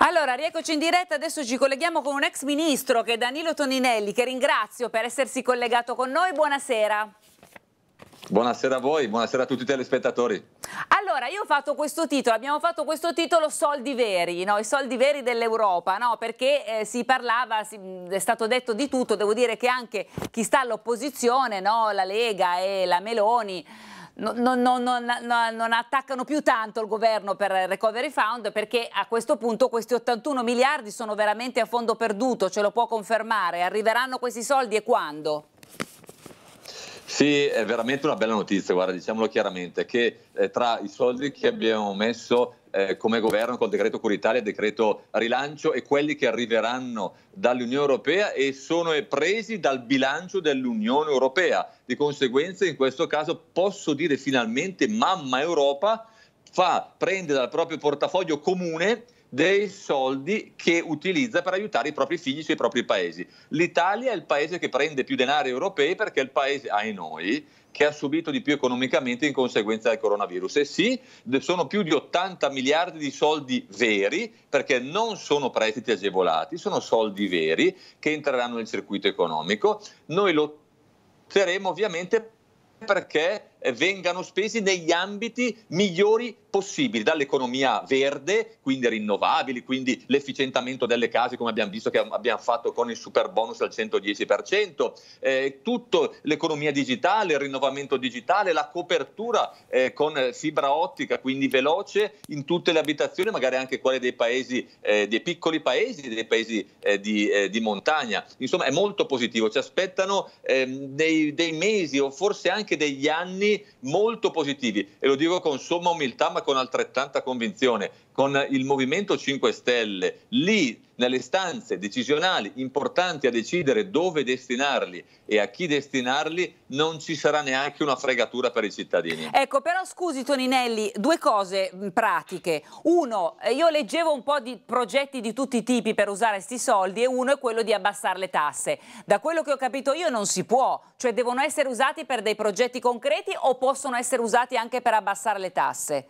Allora, rieccoci in diretta, adesso ci colleghiamo con un ex ministro che è Danilo Toninelli, che ringrazio per essersi collegato con noi, buonasera. Buonasera a voi, buonasera a tutti i telespettatori. Allora, io ho fatto questo titolo, abbiamo fatto questo titolo Soldi veri, no? i soldi veri dell'Europa, no? perché eh, si parlava, si, è stato detto di tutto, devo dire che anche chi sta all'opposizione, no? la Lega e la Meloni, non, non, non, non, attaccano più tanto il governo per il recovery fund perché a questo punto questi 81 miliardi sono veramente a fondo perduto, ce lo può confermare, arriveranno questi soldi e quando? Sì, è veramente una bella notizia, guarda, diciamolo chiaramente, che eh, tra i soldi che abbiamo messo eh, come governo col decreto Curitalia, decreto rilancio e quelli che arriveranno dall'Unione Europea e sono presi dal bilancio dell'Unione Europea. Di conseguenza in questo caso posso dire finalmente mamma Europa fa, prende dal proprio portafoglio comune dei soldi che utilizza per aiutare i propri figli sui propri paesi. L'Italia è il paese che prende più denari europei perché è il paese, ai noi, che ha subito di più economicamente in conseguenza del coronavirus. E sì, sono più di 80 miliardi di soldi veri, perché non sono prestiti agevolati, sono soldi veri che entreranno nel circuito economico. Noi lotteremo ovviamente perché eh, vengano spesi negli ambiti migliori possibili, dall'economia verde, quindi rinnovabili, quindi l'efficientamento delle case come abbiamo visto che abbiamo fatto con il super bonus al 110%, eh, tutto l'economia digitale, il rinnovamento digitale, la copertura eh, con fibra ottica, quindi veloce in tutte le abitazioni, magari anche quelle dei paesi, eh, dei piccoli paesi, dei paesi eh, di, eh, di, montagna. Insomma è molto positivo, ci aspettano ehm, dei, dei mesi o forse anche degli anni fenomeni molto positivi e lo dico con somma umiltà ma con altrettanta convinzione con il Movimento 5 Stelle, lì nelle stanze decisionali importanti a decidere dove destinarli e a chi destinarli non ci sarà neanche una fregatura per i cittadini. Ecco, però scusi Toninelli, due cose mm, pratiche. Uno, eh, io leggevo un po' di progetti di tutti i tipi per usare questi soldi e uno è quello di abbassare le tasse. Da quello che ho capito io non si può, cioè devono essere usati per dei progetti concreti o possono essere usati anche per abbassare le tasse?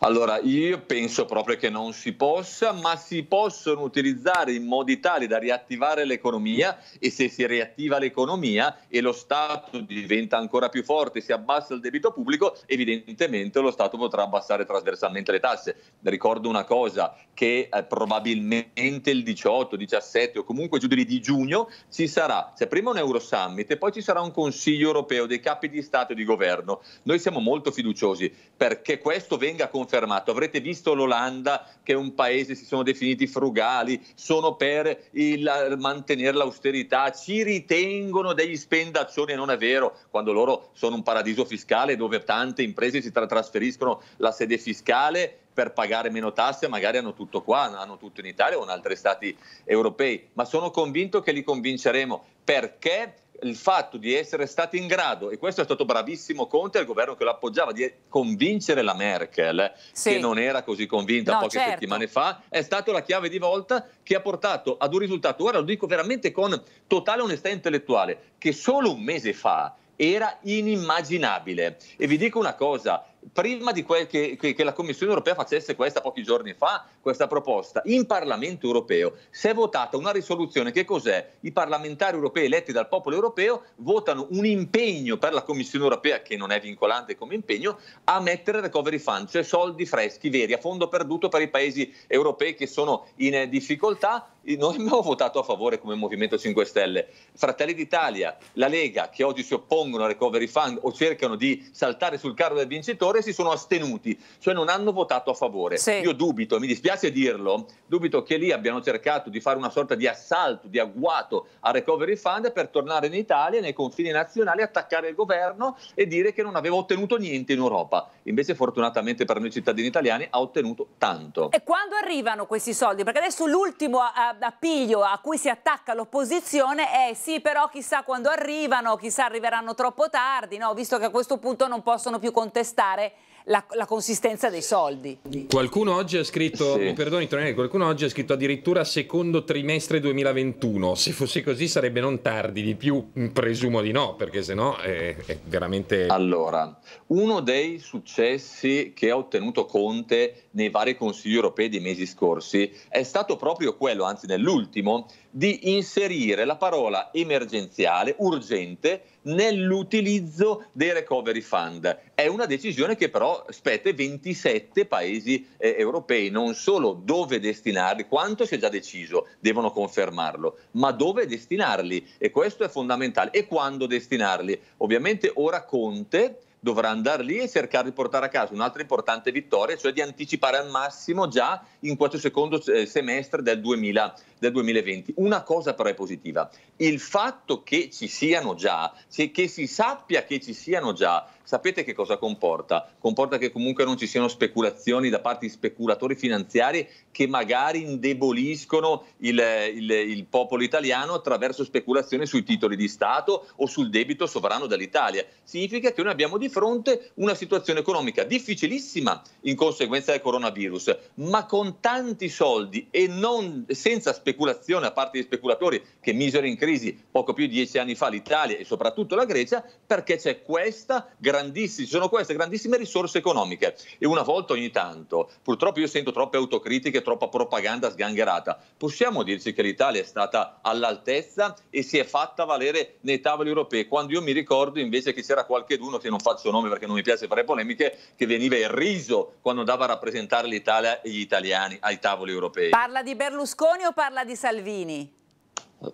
Allora, io penso proprio che non si possa, ma si possono utilizzare in modi tali da riattivare l'economia e se si riattiva l'economia e lo Stato diventa ancora più forte, si abbassa il debito pubblico, evidentemente lo Stato potrà abbassare trasversalmente le tasse. Ricordo una cosa che eh, probabilmente il 18, 17 o comunque giù di giugno ci sarà, se prima un Euro Summit e poi ci sarà un Consiglio europeo dei capi di Stato e di governo. Noi siamo molto fiduciosi perché questo venga venga confermato. Avrete visto l'Olanda che è un paese, si sono definiti frugali, sono per il, eh, mantenere l'austerità, ci ritengono degli spendaccioni e non è vero, quando loro sono un paradiso fiscale dove tante imprese si tra- trasferiscono la sede fiscale per pagare meno tasse, magari hanno tutto qua, hanno tutto in Italia o in altri stati europei, ma sono convinto che li convinceremo perché il fatto di essere stati in grado, e questo è stato bravissimo Conte e il governo che lo appoggiava, di convincere la Merkel, sì. che non era così convinta no, poche certo. settimane fa, è stata la chiave di volta che ha portato ad un risultato, ora lo dico veramente con totale onestà intellettuale, che solo un mese fa era inimmaginabile. E vi dico una cosa, prima di que- che, che, che, la Commissione europea facesse questa pochi giorni fa, questa proposta in Parlamento europeo. si è votata una risoluzione, che cos'è? I parlamentari europei eletti dal popolo europeo votano un impegno per la Commissione europea, che non è vincolante come impegno, a mettere recovery fund, cioè soldi freschi, veri, a fondo perduto per i paesi europei che sono in difficoltà. Noi abbiamo votato a favore come Movimento 5 Stelle. Fratelli d'Italia, la Lega, che oggi si oppongono al recovery fund o cercano di saltare sul carro del vincitore, si sono astenuti, cioè non hanno votato a favore. Sì. Io dubito, mi dispiace dispiace dirlo, dubito che lì abbiano cercato di fare una sorta di assalto, di agguato al recovery fund per tornare in Italia, nei confini nazionali, attaccare il governo e dire che non aveva ottenuto niente in Europa. Invece fortunatamente per noi cittadini italiani ha ottenuto tanto. E quando arrivano questi soldi? Perché adesso l'ultimo appiglio a cui si attacca l'opposizione è sì, però chissà quando arrivano, chissà arriveranno troppo tardi, no? visto che a questo punto non possono più contestare la, la consistenza dei soldi. Qualcuno oggi ha scritto, sì. mi perdoni qualcuno oggi ha scritto addirittura secondo trimestre 2021, se fosse così sarebbe non tardi di più, mm, presumo di no, perché sennò è, è veramente... Allora, uno dei successi che ha ottenuto Conte nei vari consigli europei dei mesi scorsi è stato proprio quello, anzi nell'ultimo, di inserire la parola emergenziale, urgente, nell'utilizzo dei recovery fund. È una decisione che però però spetta 27 paesi eh, europei, non solo dove destinarli, quanto si è già deciso, devono confermarlo, ma dove destinarli e questo è fondamentale e quando destinarli. Ovviamente ora Conte dovrà andare lì e cercare di portare a casa un'altra importante vittoria, cioè di anticipare al massimo già in questo secondo eh, semestre del, 2000, del 2020. Una cosa però è positiva, il fatto che ci siano già, che si sappia che ci siano già sapete che cosa comporta? Comporta che comunque non ci siano speculazioni da parte di speculatori finanziari che magari indeboliscono il, il, il popolo italiano attraverso speculazioni sui titoli di Stato o sul debito sovrano dell'Italia. Significa che noi abbiamo di fronte una situazione economica difficilissima in conseguenza del coronavirus, ma con tanti soldi e non, senza speculazione da parte di speculatori che misero in crisi poco più di dieci anni fa l'Italia e soprattutto la Grecia, perché c'è questa grande grandissime, sono queste grandissime risorse economiche e una volta ogni tanto, purtroppo io sento troppe autocritiche, troppa propaganda sgangherata, possiamo dirci che l'Italia è stata all'altezza e si è fatta valere nei tavoli europei, quando io mi ricordo invece che c'era qualcheduno, che non faccio nome perché non mi piace fare polemiche, che veniva il riso quando andava a rappresentare l'Italia e gli italiani ai tavoli europei. Parla di Berlusconi o parla di Salvini?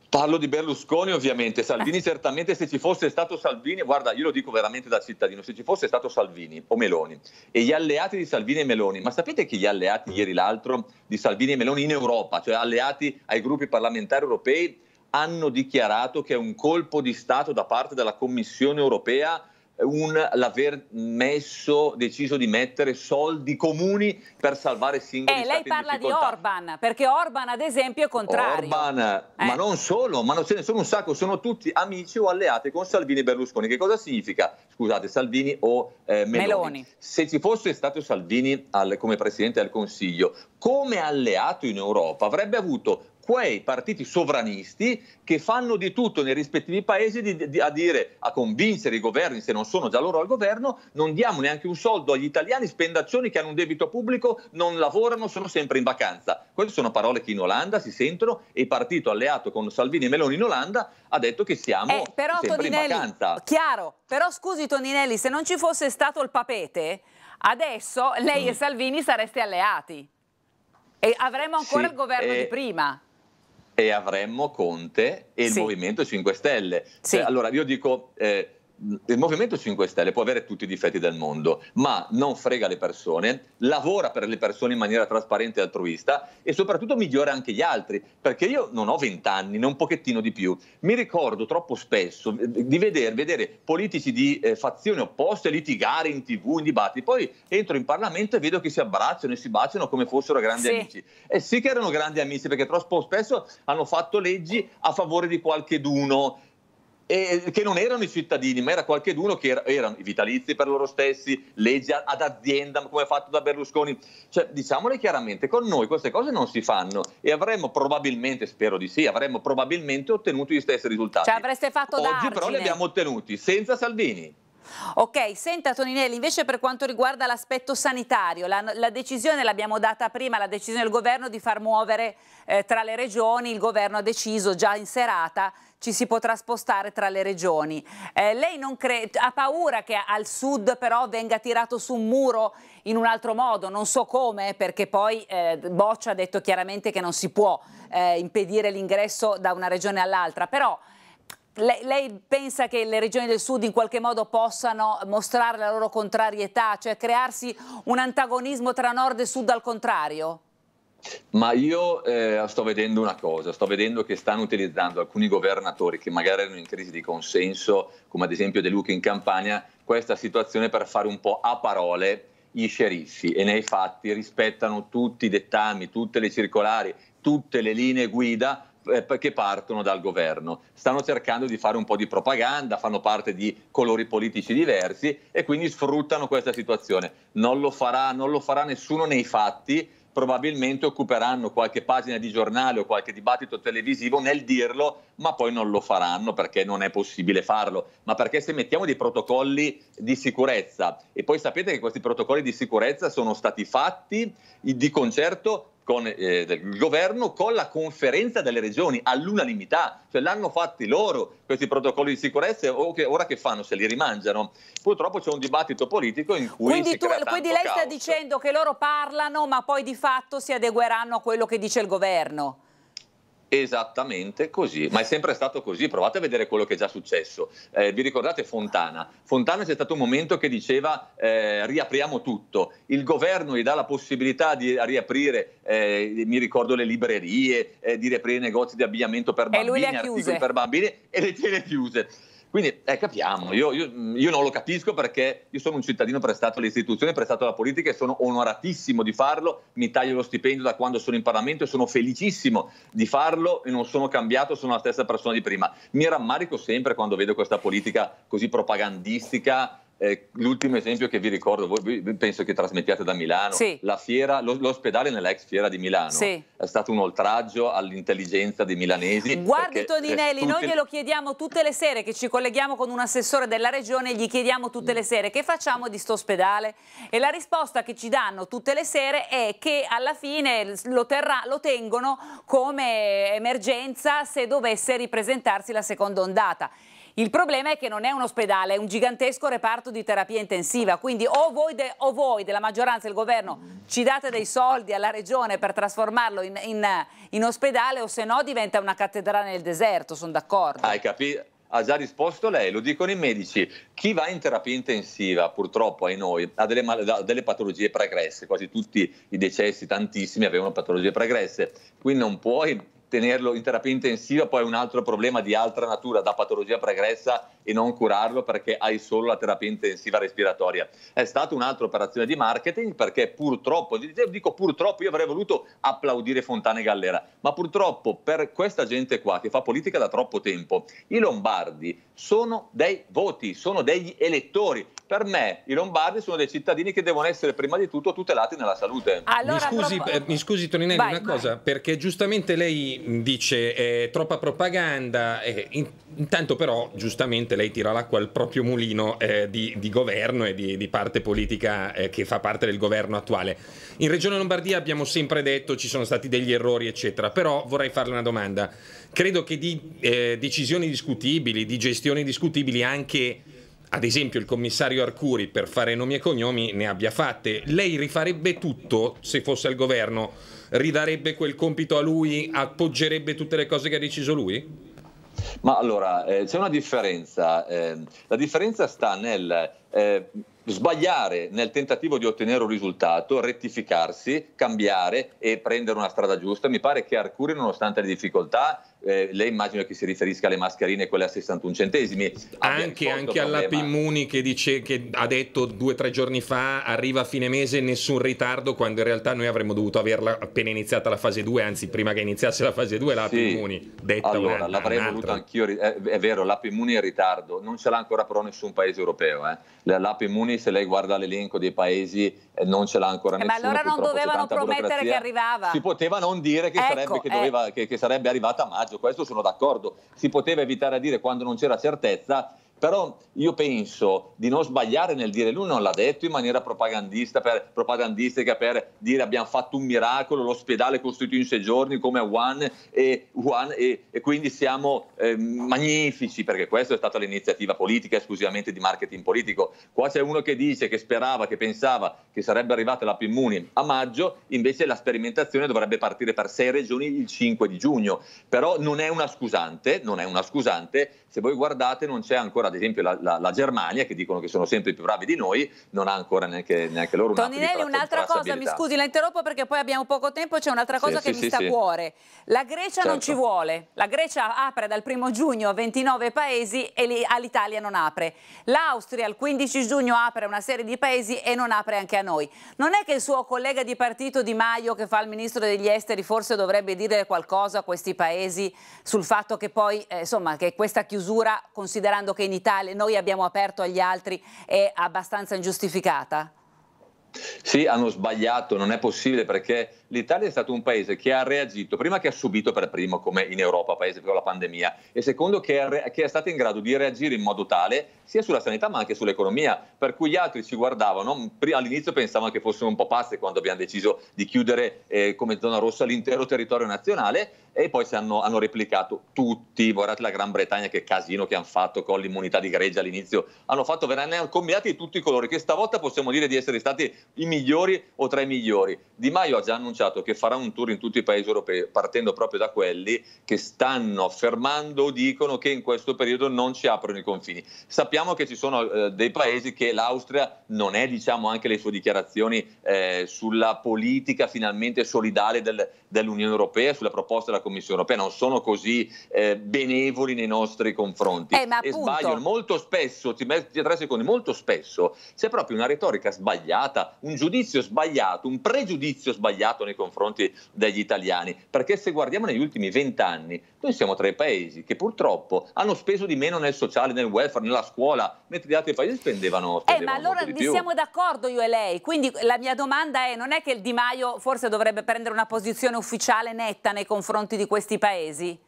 Parlo di Berlusconi ovviamente, Salvini eh. certamente se ci fosse stato Salvini, guarda io lo dico veramente da cittadino, se ci fosse stato Salvini o Meloni e gli alleati di Salvini e Meloni, ma sapete che gli alleati mm. ieri l'altro di Salvini e Meloni in Europa, cioè alleati ai gruppi parlamentari europei, hanno dichiarato che è un colpo di Stato da parte della Commissione europea un, l'aver messo, deciso di mettere soldi comuni per salvare singoli eh, Lei parla di Orban, perché Orban ad esempio è contrario. Orban, eh. ma non solo, ma non, ce ne sono un sacco, sono tutti amici o alleati con Salvini e Berlusconi. Che cosa significa? Scusate, Salvini o eh, Meloni. Meloni. Se ci fosse stato Salvini al, come Presidente del Consiglio, come alleato in Europa, avrebbe avuto quei partiti sovranisti che fanno di tutto nei rispettivi paesi di, di, a dire, a convincere i governi, se non sono già loro al governo, non diamo neanche un soldo agli italiani, spendazioni che hanno un debito pubblico, non lavorano, sono sempre in vacanza. Queste sono parole che in Olanda si sentono e il partito alleato con Salvini e Meloni in Olanda ha detto che siamo eh, però, sempre Toninelli, in vacanza. Chiaro, però scusi Toninelli, se non ci fosse stato il papete, adesso lei mm. e Salvini sareste alleati. E avremmo ancora sì, il governo eh... di prima e avremmo Conte e il sì. Movimento 5 Stelle. Sì. Cioè, allora io dico... Eh, il Movimento 5 Stelle può avere tutti i difetti del mondo, ma non frega le persone, lavora per le persone in maniera trasparente e altruista e soprattutto migliora anche gli altri, perché io non ho vent'anni, ne ho un pochettino di più. Mi ricordo troppo spesso eh, di vedere, vedere politici di eh, fazioni opposte litigare in tv, in dibattiti, poi entro in Parlamento e vedo che si abbracciano e si baciano come fossero grandi sì. amici. E eh, sì che erano grandi amici, perché troppo spesso hanno fatto leggi a favore di qualcheduno e che non erano i cittadini, ma era qualcheduno che era, erano i vitalizi per loro stessi, leggi ad azienda come fatto da Berlusconi. Cioè, diciamole chiaramente, con noi queste cose non si fanno e avremmo probabilmente, spero di sì, avremmo probabilmente ottenuto gli stessi risultati. Cioè avreste fatto Oggi però li abbiamo ottenuti senza Salvini. Ok, senta Toninelli, invece per quanto riguarda l'aspetto sanitario, la, la decisione l'abbiamo data prima, la decisione del governo di far muovere eh, tra le regioni, il governo ha deciso già in serata ci si potrà spostare tra le regioni. Eh, lei ha paura che al sud però venga tirato su un muro in un altro modo, non so come, perché poi eh, Boccia ha detto chiaramente che non si può eh, impedire l'ingresso da una regione all'altra, però lei, lei, pensa che le regioni del sud in qualche modo possano mostrare la loro contrarietà, cioè crearsi un antagonismo tra nord e sud al contrario? Ma io eh, sto vedendo una cosa, sto vedendo che stanno utilizzando alcuni governatori che magari erano in crisi di consenso, come ad esempio De Luca in Campania, questa situazione per fare un po' a parole gli sceriffi e nei fatti rispettano tutti i dettami, tutte le circolari, tutte le linee guida, eh, che partono dal governo. Stanno cercando di fare un po' di propaganda, fanno parte di colori politici diversi e quindi sfruttano questa situazione. Non lo farà, non lo farà nessuno nei fatti, probabilmente occuperanno qualche pagina di giornale o qualche dibattito televisivo nel dirlo, ma poi non lo faranno perché non è possibile farlo, ma perché se mettiamo dei protocolli di sicurezza e poi sapete che questi protocolli di sicurezza sono stati fatti di concerto con, eh, del governo con la conferenza delle regioni all'unanimità, cioè l'hanno fatti loro questi protocolli di sicurezza o che, ora che fanno? Se li rimangiano. Purtroppo c'è un dibattito politico in cui... Quindi, tu, quindi lei caos. sta dicendo che loro parlano ma poi di fatto si adegueranno a quello che dice il governo. Esattamente così, ma è sempre stato così, provate a vedere quello che è già successo. Eh, vi ricordate Fontana? Fontana c'è stato un momento che diceva eh, riapriamo tutto, il governo gli dà la possibilità di riaprire, eh, mi ricordo le librerie, eh, di riaprire i negozi di abbigliamento per bambini, articoli per bambini e le tiene chiuse. Quindi eh, capiamo, io, io, mm, io, non lo capisco perché io sono un cittadino prestato alle istituzioni, prestato alla politica e sono onoratissimo di farlo, mi taglio lo stipendio da quando sono in Parlamento e sono felicissimo di farlo e non sono cambiato, sono la stessa persona di prima. Mi rammarico sempre quando vedo questa politica così propagandistica l'ultimo esempio che vi ricordo, voi penso che trasmettiate da Milano, sì. fiera, l'ospedale nell'ex fiera di Milano, sì. è stato un oltraggio all'intelligenza dei milanesi. Guardi eh, Toninelli, noi glielo chiediamo tutte le sere che ci colleghiamo con un assessore della regione gli chiediamo tutte le sere che facciamo di sto ospedale e la risposta che ci danno tutte le sere è che alla fine lo, terrà, lo tengono come emergenza se dovesse ripresentarsi la seconda ondata. Il problema è che non è un ospedale, è un gigantesco reparto di terapia intensiva, quindi o voi, de, o voi della maggioranza e del governo ci date dei soldi alla regione per trasformarlo in, in, in ospedale o se no diventa una cattedrale nel deserto, sono d'accordo. Hai capito? ha già risposto lei, lo dicono i medici, chi va in terapia intensiva purtroppo ai noi ha delle, ha delle, patologie pregresse, quasi tutti i decessi, tantissimi avevano patologie pregresse, quindi non puoi tenerlo in terapia intensiva poi è un altro problema di altra natura, da patologia pregressa e non curarlo perché hai solo la terapia intensiva respiratoria. È stata un'altra operazione di marketing perché purtroppo, dico purtroppo, io avrei voluto applaudire Fontana e Gallera, ma purtroppo per questa gente qua che fa politica da troppo tempo, i lombardi sono dei voti, sono degli elettori. Per me i lombardi sono dei cittadini che devono essere prima di tutto tutelati nella salute. Allora, mi, scusi, troppo... eh, mi scusi Toninelli vai, una vai. cosa, perché giustamente lei dice eh, troppa propaganda, eh, intanto però giustamente lei tira l'acqua al proprio mulino eh, di, di, governo e di, di parte politica eh, che fa parte del governo attuale. In Regione Lombardia abbiamo sempre detto ci sono stati degli errori eccetera, però vorrei farle una domanda. Credo che di eh, decisioni discutibili, di gestioni discutibili anche ad esempio il commissario Arcuri, per fare nomi e cognomi, ne abbia fatte. Lei rifarebbe tutto se fosse al governo? ridarebbe quel compito a lui, appoggerebbe tutte le cose che ha deciso lui? Ma allora eh, c'è una differenza, eh, la differenza sta nel eh, sbagliare nel tentativo di ottenere un risultato, rettificarsi, cambiare e prendere una strada giusta. Mi pare che Arcuri, nonostante le difficoltà, eh, lei immagino che si riferisca alle mascherine, quelle a 61 centesimi. Anche, anche alla Pimmuni che, dice, che ha detto due o tre giorni fa arriva a fine mese nessun ritardo, quando in realtà noi avremmo dovuto averla appena iniziata la fase 2, anzi prima che iniziasse la fase 2 la sì. Pimmuni. Detta allora, l'avrei voluto anch'io, è, è, vero, la Pimmuni è in ritardo, non ce l'ha ancora però nessun paese europeo. Eh l'Ape Muni se lei guarda l'elenco dei paesi eh, non ce l'ha ancora eh, Ma allora non dovevano promettere che arrivava. Si poteva non dire che, ecco, sarebbe, che, doveva, eh. che, che sarebbe arrivata a maggio, questo sono d'accordo. Si poteva evitare a dire quando non c'era certezza però io penso di non sbagliare nel dire lui non l'ha detto in maniera propagandista per, propagandistica per dire abbiamo fatto un miracolo, l'ospedale è costruito in sei giorni come a One e, one e, e quindi siamo eh, magnifici perché questa è stata l'iniziativa politica esclusivamente di marketing politico. Qua c'è uno che dice che sperava, che pensava che sarebbe arrivata la Pimmuni a maggio, invece la sperimentazione dovrebbe partire per sei regioni il 5 di giugno, però non è una scusante, non è una scusante, se voi guardate non c'è ancora ad esempio la, la, la, Germania, che dicono che sono sempre più bravi di noi, non ha ancora neanche, neanche loro una Toninelli, un'altra cosa, mi scusi, la interrompo perché poi abbiamo poco tempo, c'è un'altra cosa sì, che sì, mi sì, sta a cuore. La Grecia certo. non ci vuole, la Grecia apre dal primo giugno a 29 paesi e all'Italia non apre. L'Austria il 15 giugno apre una serie di paesi e non apre anche a noi. Non è che il suo collega di partito Di Maio, che fa il ministro degli esteri, forse dovrebbe dire qualcosa a questi paesi sul fatto che poi, eh, insomma, che questa chiusura, considerando che in Italia Italia noi abbiamo aperto agli altri è abbastanza ingiustificata? Sì, hanno sbagliato, non è possibile perché l'Italia è stato un paese che ha reagito, prima che ha subito per primo, come in Europa, paese con la pandemia, e secondo che, che è, stato in grado di reagire in modo tale sia sulla sanità ma anche sull'economia, per cui gli altri ci guardavano, all'inizio pensavano che fossero un po' pazzi quando abbiamo deciso di chiudere eh, come zona rossa l'intero territorio nazionale, e poi hanno, hanno, replicato tutti, guardate la Gran Bretagna che casino che hanno fatto con l'immunità di greggia all'inizio, hanno fatto veramente combinati di tutti i colori che stavolta possiamo dire di essere stati i migliori o tra i migliori. Di Maio ha già annunciato che farà un tour in tutti i paesi europei partendo proprio da quelli che stanno affermando o dicono che in questo periodo non ci aprono i confini. Sappiamo che ci sono eh, dei paesi che l'Austria non è, diciamo anche le sue dichiarazioni eh, sulla politica finalmente solidale del, dell'Unione Europea, sulla proposta della Commissione europea non sono così eh, benevoli nei nostri confronti eh, e sbagliano molto spesso, ti metti a tre secondi, molto spesso c'è proprio una retorica sbagliata, un giudizio sbagliato, un pregiudizio sbagliato nei confronti degli italiani, perché se guardiamo negli ultimi vent'anni, noi siamo tra i paesi che purtroppo hanno speso di meno nel sociale, nel welfare, nella scuola, mentre gli altri paesi spendevano, spendevano eh, ma allora ne siamo d'accordo io e lei, quindi la mia domanda è non è che il Di Maio forse dovrebbe prendere una posizione ufficiale netta nei confronti contenuti di questi paesi?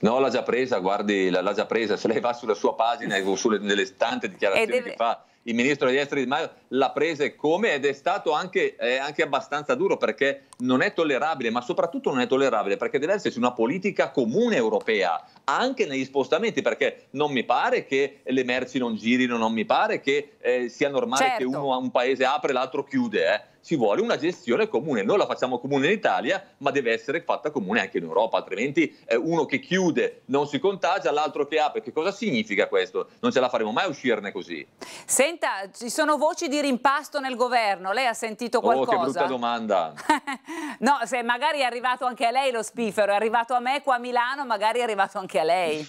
No, l'ha già presa, guardi, l'ha già presa. Se lei va sulla sua pagina e sulle nelle tante dichiarazioni deve... che fa, il ministro degli esteri Di Maio l'ha prese come ed è stato anche, eh, anche, abbastanza duro perché non è tollerabile, ma soprattutto non è tollerabile perché deve esserci una politica comune europea anche negli spostamenti perché non mi pare che le merci non girino, non mi pare che eh, sia normale certo. che uno, un paese apre e l'altro chiude. Eh ci vuole una gestione comune. Noi la facciamo comune in Italia, ma deve essere fatta comune anche in Europa, altrimenti eh, uno che chiude non si contagia, l'altro che apre. Che cosa significa questo? Non ce la faremo mai a uscirne così. Senti Penta, ci sono voci di rimpasto nel governo, lei ha sentito qualcosa? Oh, che brutta domanda! no, se magari è arrivato anche a lei lo spifero, è arrivato a me qua a Milano, magari è arrivato anche a lei.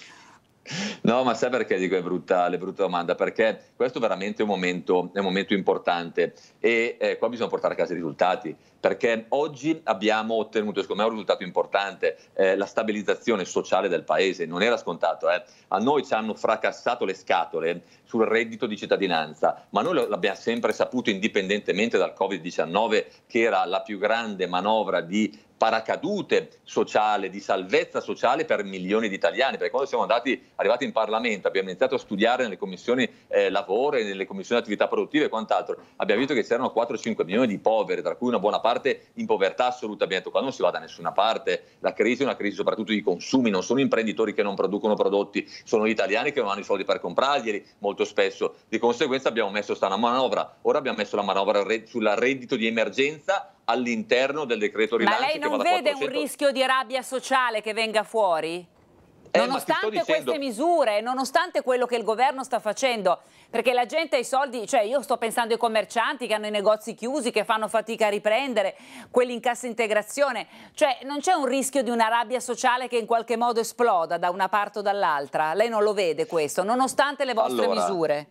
No, ma sai perché dico è brutta, è brutta domanda? Perché questo veramente è un momento, è un momento importante e eh, qua bisogna portare a casa i risultati perché oggi abbiamo ottenuto, secondo me, un risultato importante, eh, la stabilizzazione sociale del Paese, non era scontato. Eh. A noi ci hanno fracassato le scatole sul reddito di cittadinanza, ma noi l'abbiamo sempre saputo indipendentemente dal Covid-19, che era la più grande manovra di paracadute sociale, di salvezza sociale per milioni di italiani, perché quando siamo andati, arrivati in Parlamento, abbiamo iniziato a studiare nelle commissioni eh, lavoro, nelle commissioni attività produttive e quant'altro, abbiamo visto che c'erano 4-5 milioni di poveri, tra cui una buona parte parte in povertà assoluta, abbiamo detto qua non si va da nessuna parte, la crisi è una crisi soprattutto di consumi, non sono imprenditori che non producono prodotti, sono gli italiani che non hanno i soldi per comprarglieli molto spesso, di conseguenza abbiamo messo sta manovra, ora abbiamo messo la manovra sulla reddito di emergenza all'interno del decreto rilancio. Ma lei non vede 400... un rischio di rabbia sociale che venga fuori? Eh, nonostante dicendo... queste misure, nonostante quello che il governo sta facendo, perché la gente ha i soldi, cioè io sto pensando ai commercianti che hanno i negozi chiusi, che fanno fatica a riprendere, quelli in cassa integrazione. Cioè non c'è un rischio di una rabbia sociale che in qualche modo esploda da una parte o dall'altra? Lei non lo vede questo, nonostante le vostre allora, misure?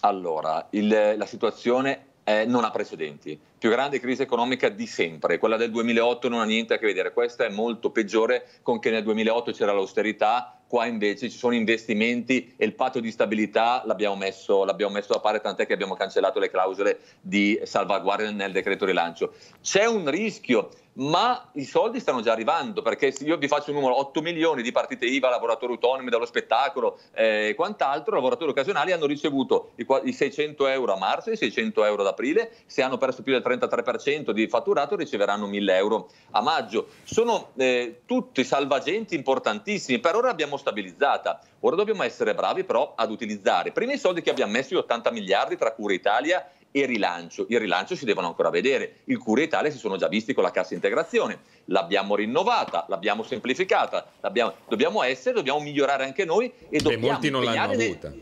Allora, il, la situazione eh, non ha precedenti. Più grande crisi economica di sempre, quella del 2008 non ha niente a che vedere, questa è molto peggiore con che nel 2008 c'era l'austerità, qua invece ci sono investimenti e il patto di stabilità l'abbiamo messo, l'abbiamo messo da parte, tant'è che abbiamo cancellato le clausole di salvaguardia nel decreto rilancio. C'è un rischio ma i soldi stanno già arrivando perché se io vi faccio un numero 8 milioni di partite IVA, lavoratori autonomi dallo spettacolo e eh, quant'altro, lavoratori occasionali hanno ricevuto i, i 600 euro a marzo e i 600 euro ad aprile, se hanno perso più del 33% di fatturato riceveranno 1000 euro a maggio. Sono eh, tutti salvagenti importantissimi, per ora abbiamo stabilizzata, ora dobbiamo essere bravi però ad utilizzare prima i soldi che abbiamo messo, gli 80 miliardi tra Cura Italia e rilancio. Il rilancio si devono ancora vedere. Il Cure Italia si sono già visti con la cassa integrazione. L'abbiamo rinnovata, l'abbiamo semplificata, l'abbiamo... dobbiamo essere, dobbiamo migliorare anche noi e dobbiamo... E molti non l'hanno avuta.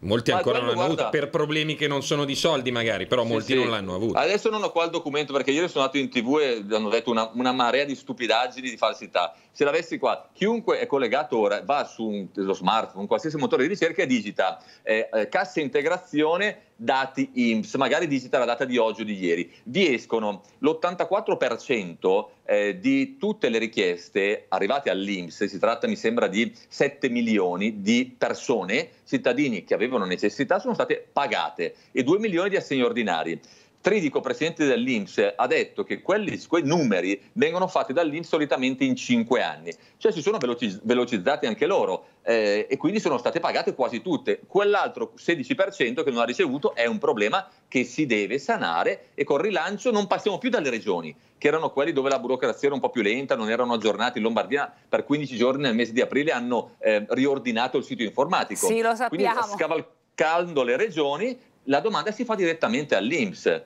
Molti Ma ancora non l'hanno guarda... avuta per problemi che non sono di soldi magari, però sì, molti sì. non l'hanno avuta. Adesso non ho qua il documento perché ieri sono andato in tv e hanno detto una, una marea di stupidaggini, di falsità. Se l'avessi qua, chiunque è collegato ora va su un, lo smartphone, qualsiasi motore di ricerca e digita eh, eh, cassa integrazione dati IMSS, magari digita la data di oggi o di ieri, vi escono l'84% eh, di tutte le richieste arrivate all'IMSS, si tratta mi sembra di 7 milioni di persone, cittadini che avevano necessità, sono state pagate e 2 milioni di assegni ordinari. Tridico, presidente dell'Inps, ha detto che quelli, quei numeri vengono fatti dall'Inps solitamente in 5 anni, cioè si sono veloci, velocizzati anche loro eh, e quindi sono state pagate quasi tutte. Quell'altro 16% che non ha ricevuto è un problema che si deve sanare e col rilancio non passiamo più dalle regioni, che erano quelli dove la burocrazia era un po' più lenta, non erano aggiornati. In Lombardia per 15 giorni nel mese di aprile hanno eh, riordinato il sito informatico. Sì, lo sappiamo. Quindi scavalcando le regioni, la domanda si fa direttamente all'Inps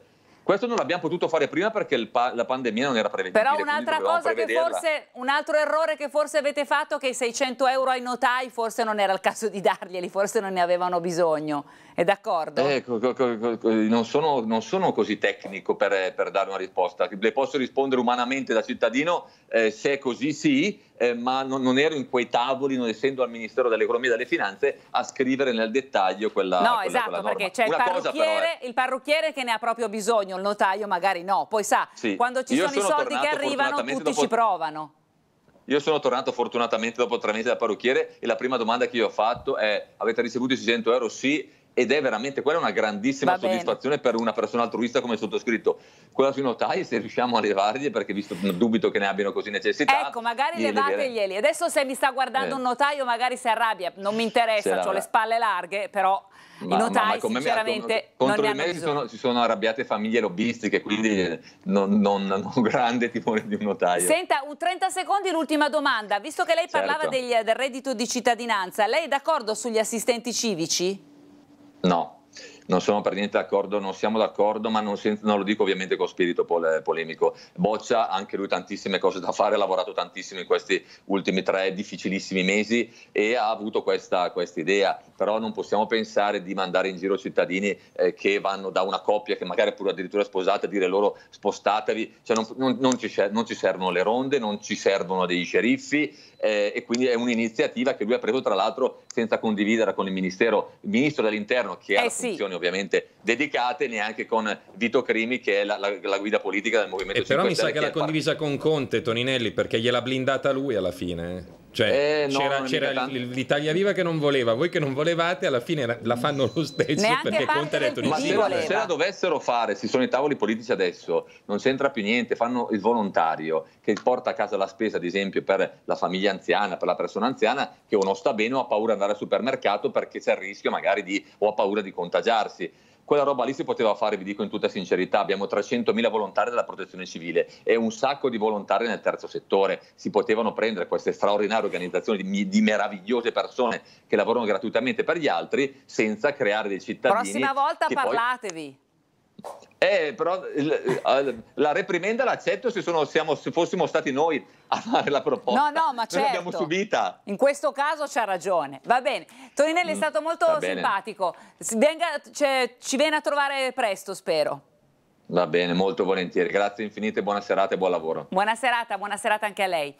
questo non l'abbiamo potuto fare prima perché pa la pandemia non era prevedibile. Però un'altra cosa che forse, un altro errore che forse avete fatto è che i 600 euro ai notai forse non era il caso di darglieli, forse non ne avevano bisogno. È d'accordo? Eh, eh non, non, sono, così tecnico per, per, dare una risposta. Le posso rispondere umanamente da cittadino, eh, se è così sì, eh, ma non, non, ero in quei tavoli, non essendo al Ministero dell'Economia e delle Finanze, a scrivere nel dettaglio quella No, quella, esatto, quella perché c'è il parrucchiere, è... il parrucchiere, che ne ha proprio bisogno, il notaio magari no. Poi sa, sì, quando ci sono, sono, i soldi tornato, che arrivano, tutti ci provano. Io sono tornato fortunatamente dopo tre mesi da parrucchiere e la prima domanda che io ho fatto è avete ricevuto i 600 euro? Sì ed è veramente quella una grandissima soddisfazione per una persona altruista come sottoscritto. Quella sui notai, se riusciamo a levargli, perché visto dubito che ne abbiano così necessità. Ecco, magari levateglieli. Adesso se mi sta guardando eh. un notaio, magari si arrabbia. Non mi interessa, ho le spalle larghe, però ma, i notai ma, ma sinceramente me, contro, contro di me si sono, si sono, arrabbiate famiglie lobbistiche, quindi non, non, non grande timore di un notaio. Senta, un 30 secondi l'ultima domanda. Visto che lei parlava certo. degli, del reddito di cittadinanza, lei è d'accordo sugli assistenti civici? Non. non sono per niente d'accordo, non siamo d'accordo, ma non, non lo dico ovviamente con spirito pole, polemico. Boccia anche lui tantissime cose da fare, ha lavorato tantissimo in questi ultimi tre difficilissimi mesi e ha avuto questa, idea, però non possiamo pensare di mandare in giro cittadini eh, che vanno da una coppia che magari pure addirittura sposata e dire loro spostatevi, cioè non, non, non, ci, non, ci, servono le ronde, non ci servono dei sceriffi eh, e quindi è un'iniziativa che lui ha preso tra l'altro senza condividere con il Ministero, il Ministro dell'Interno che eh ha sì. funzioni ovviamente dedicate, neanche con Vito Crimi che è la, la, la guida politica del Movimento e 5 Però mi sa che l'ha condivisa con Conte, Toninelli, perché gliel'ha blindata lui alla fine. Eh. Cioè, eh, no, c'era, l'Italia Viva che non voleva, voi che non volevate, alla fine la fanno lo stesso Neanche perché Conte ha detto di Ma se la, se la dovessero fare, si sono i tavoli politici adesso, non c'entra più niente, fanno il volontario che porta a casa la spesa, ad esempio, per la famiglia anziana, per la persona anziana che o non sta bene o ha paura di andare al supermercato perché c'è il rischio magari di o ha paura di contagiarsi quella roba lì si poteva fare, vi dico in tutta sincerità, abbiamo 300.000 volontari della protezione civile e un sacco di volontari nel terzo settore, si potevano prendere queste straordinarie organizzazioni di, di meravigliose persone che lavorano gratuitamente per gli altri senza creare dei cittadini. Prossima volta parlatevi. Poi... Eh, però eh, la reprimenda l'accetto se, sono, siamo, se, fossimo stati noi a fare la proposta. No, no, ma certo. l'abbiamo subita. In questo caso c'ha ragione. Va bene. Toninelli è mm. stato molto simpatico. Venga, ci viene a trovare presto, spero. Va bene, molto volentieri. Grazie infinite, buona serata e buon lavoro. Buona serata, buona serata anche a lei.